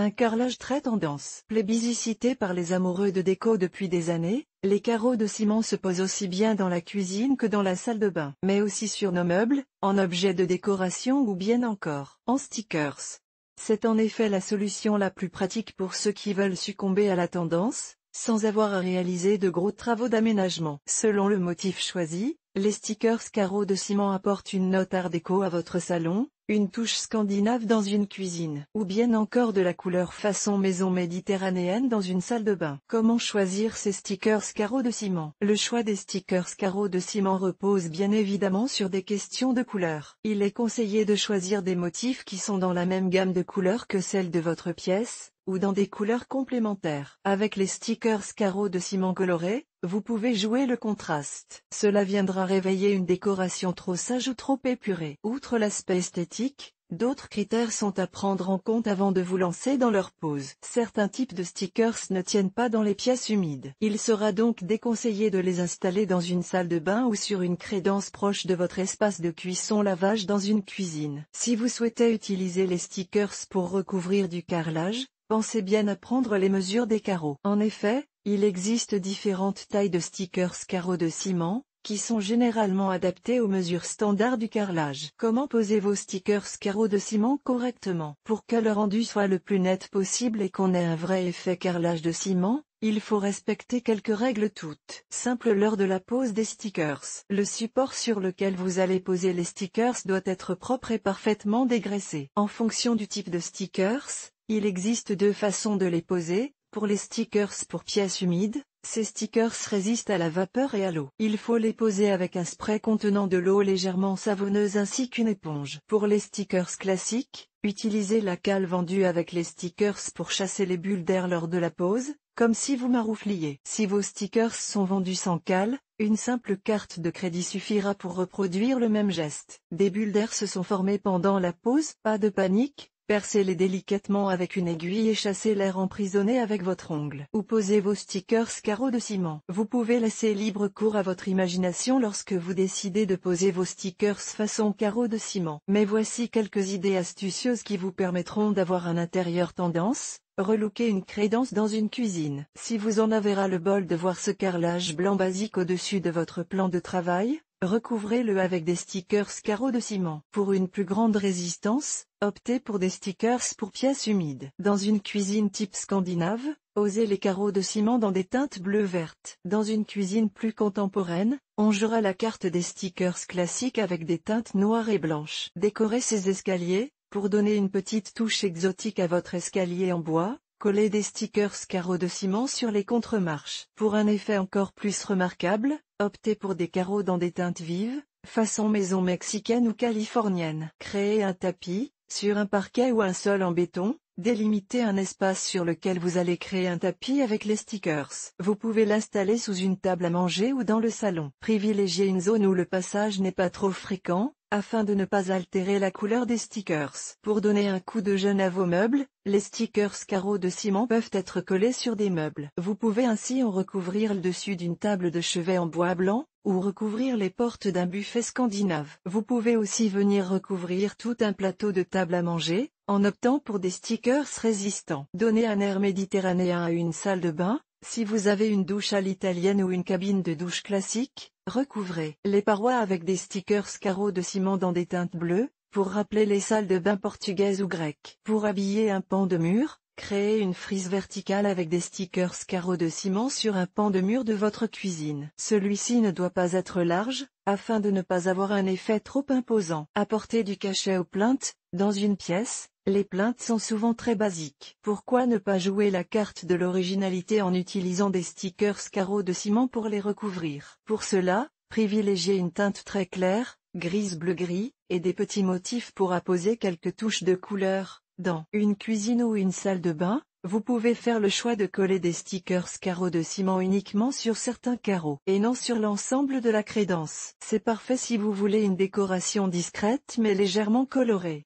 Un carrelage très tendance, plébiscité par les amoureux de déco depuis des années, les carreaux de ciment se posent aussi bien dans la cuisine que dans la salle de bain, mais aussi sur nos meubles, en objets de décoration ou bien encore en stickers. C'est en effet la solution la plus pratique pour ceux qui veulent succomber à la tendance, sans avoir à réaliser de gros travaux d'aménagement. Selon le motif choisi, les stickers carreaux de ciment apportent une note art déco à votre salon, une touche scandinave dans une cuisine, ou bien encore de la couleur façon maison méditerranéenne dans une salle de bain. Comment choisir ces stickers carreaux de ciment Le choix des stickers carreaux de ciment repose bien évidemment sur des questions de couleur. Il est conseillé de choisir des motifs qui sont dans la même gamme de couleurs que celle de votre pièce, ou dans des couleurs complémentaires. Avec les stickers carreaux de ciment coloré, vous pouvez jouer le contraste. Cela viendra réveiller une décoration trop sage ou trop épurée. Outre l'aspect esthétique, D'autres critères sont à prendre en compte avant de vous lancer dans leur pose. Certains types de stickers ne tiennent pas dans les pièces humides. Il sera donc déconseillé de les installer dans une salle de bain ou sur une crédence proche de votre espace de cuisson-lavage dans une cuisine. Si vous souhaitez utiliser les stickers pour recouvrir du carrelage, Pensez bien à prendre les mesures des carreaux. En effet, il existe différentes tailles de stickers carreaux de ciment, qui sont généralement adaptées aux mesures standards du carrelage. Comment poser vos stickers carreaux de ciment correctement Pour que le rendu soit le plus net possible et qu'on ait un vrai effet carrelage de ciment, il faut respecter quelques règles toutes. Simple l'heure de la pose des stickers. Le support sur lequel vous allez poser les stickers doit être propre et parfaitement dégraissé. En fonction du type de stickers, il existe deux façons de les poser, pour les stickers pour pièces humides, ces stickers résistent à la vapeur et à l'eau. Il faut les poser avec un spray contenant de l'eau légèrement savonneuse ainsi qu'une éponge. Pour les stickers classiques, utilisez la cale vendue avec les stickers pour chasser les bulles d'air lors de la pose, comme si vous maroufliez. Si vos stickers sont vendus sans cale, une simple carte de crédit suffira pour reproduire le même geste. Des bulles d'air se sont formées pendant la pose. pas de panique, Percez-les délicatement avec une aiguille et chassez l'air emprisonné avec votre ongle. Ou posez vos stickers carreaux de ciment. Vous pouvez laisser libre cours à votre imagination lorsque vous décidez de poser vos stickers façon carreaux de ciment. Mais voici quelques idées astucieuses qui vous permettront d'avoir un intérieur tendance, relouquer une crédence dans une cuisine. Si vous en avez ras le bol de voir ce carrelage blanc basique au-dessus de votre plan de travail, Recouvrez-le avec des stickers carreaux de ciment. Pour une plus grande résistance, optez pour des stickers pour pièces humides. Dans une cuisine type scandinave, osez les carreaux de ciment dans des teintes bleu vertes. Dans une cuisine plus contemporaine, on jouera la carte des stickers classiques avec des teintes noires et blanches. Décorez ces escaliers, pour donner une petite touche exotique à votre escalier en bois, collez des stickers carreaux de ciment sur les contremarches. Pour un effet encore plus remarquable, Optez pour des carreaux dans des teintes vives, façon maison mexicaine ou californienne. Créez un tapis, sur un parquet ou un sol en béton, délimitez un espace sur lequel vous allez créer un tapis avec les stickers. Vous pouvez l'installer sous une table à manger ou dans le salon. Privilégiez une zone où le passage n'est pas trop fréquent, afin de ne pas altérer la couleur des stickers. Pour donner un coup de jeune à vos meubles, les stickers carreaux de ciment peuvent être collés sur des meubles. Vous pouvez ainsi en recouvrir le dessus d'une table de chevet en bois blanc, ou recouvrir les portes d'un buffet scandinave. Vous pouvez aussi venir recouvrir tout un plateau de table à manger, en optant pour des stickers résistants. Donnez un air méditerranéen à une salle de bain, si vous avez une douche à l'italienne ou une cabine de douche classique, Recouvrez les parois avec des stickers carreaux de ciment dans des teintes bleues, pour rappeler les salles de bain portugaises ou grecques. Pour habiller un pan de mur, créez une frise verticale avec des stickers carreaux de ciment sur un pan de mur de votre cuisine. Celui-ci ne doit pas être large, afin de ne pas avoir un effet trop imposant. Apportez du cachet aux plaintes, dans une pièce, les plaintes sont souvent très basiques. Pourquoi ne pas jouer la carte de l'originalité en utilisant des stickers carreaux de ciment pour les recouvrir Pour cela, privilégiez une teinte très claire, grise bleu-gris, et des petits motifs pour apposer quelques touches de couleur. Dans une cuisine ou une salle de bain, vous pouvez faire le choix de coller des stickers carreaux de ciment uniquement sur certains carreaux et non sur l'ensemble de la crédence. C'est parfait si vous voulez une décoration discrète mais légèrement colorée.